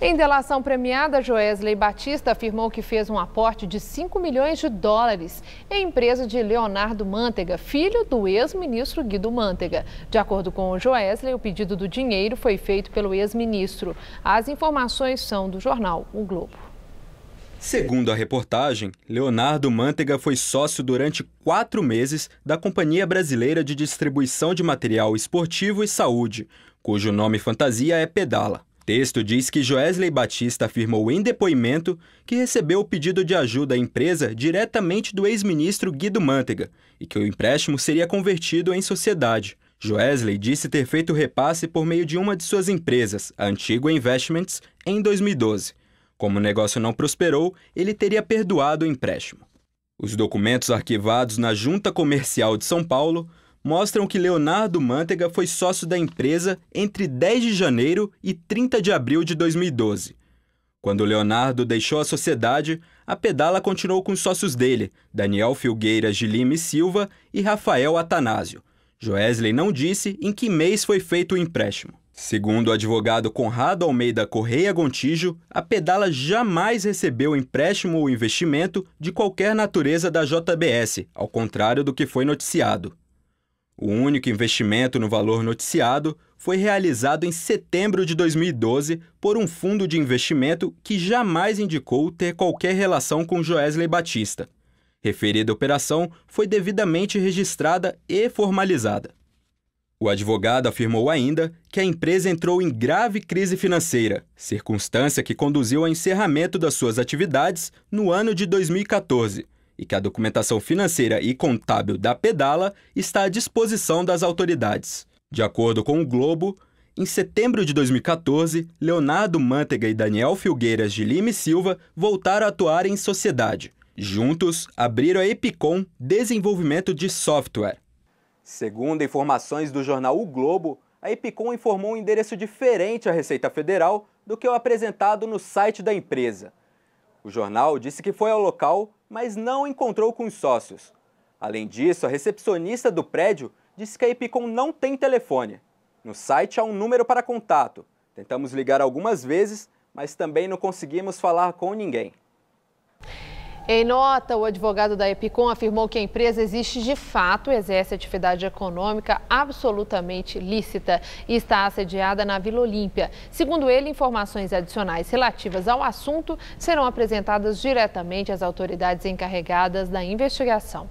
Em delação premiada, Joesley Batista afirmou que fez um aporte de 5 milhões de dólares em empresa de Leonardo Mantega, filho do ex-ministro Guido Mantega. De acordo com o Joesley, o pedido do dinheiro foi feito pelo ex-ministro. As informações são do jornal O Globo. Segundo a reportagem, Leonardo Mantega foi sócio durante quatro meses da Companhia Brasileira de Distribuição de Material Esportivo e Saúde, cujo nome fantasia é Pedala texto diz que Joesley Batista afirmou em depoimento que recebeu o pedido de ajuda à empresa diretamente do ex-ministro Guido Mantega e que o empréstimo seria convertido em sociedade. Joesley disse ter feito o repasse por meio de uma de suas empresas, a Antigua Investments, em 2012. Como o negócio não prosperou, ele teria perdoado o empréstimo. Os documentos arquivados na Junta Comercial de São Paulo mostram que Leonardo Mantega foi sócio da empresa entre 10 de janeiro e 30 de abril de 2012. Quando Leonardo deixou a sociedade, a Pedala continuou com os sócios dele, Daniel Filgueiras de Lima e Silva e Rafael Atanásio. Joesley não disse em que mês foi feito o empréstimo. Segundo o advogado Conrado Almeida Correia Gontijo, a Pedala jamais recebeu empréstimo ou investimento de qualquer natureza da JBS, ao contrário do que foi noticiado. O único investimento no valor noticiado foi realizado em setembro de 2012 por um fundo de investimento que jamais indicou ter qualquer relação com Joesley Batista. Referida operação foi devidamente registrada e formalizada. O advogado afirmou ainda que a empresa entrou em grave crise financeira, circunstância que conduziu ao encerramento das suas atividades no ano de 2014 e que a documentação financeira e contábil da Pedala está à disposição das autoridades. De acordo com o Globo, em setembro de 2014, Leonardo Mantega e Daniel Filgueiras de Lima e Silva voltaram a atuar em sociedade. Juntos, abriram a Epicom Desenvolvimento de Software. Segundo informações do jornal O Globo, a Epicom informou um endereço diferente à Receita Federal do que o apresentado no site da empresa. O jornal disse que foi ao local mas não encontrou com os sócios. Além disso, a recepcionista do prédio disse que a Epicom não tem telefone. No site há um número para contato. Tentamos ligar algumas vezes, mas também não conseguimos falar com ninguém. Em nota, o advogado da Epicom afirmou que a empresa existe de fato e exerce atividade econômica absolutamente lícita e está assediada na Vila Olímpia. Segundo ele, informações adicionais relativas ao assunto serão apresentadas diretamente às autoridades encarregadas da investigação.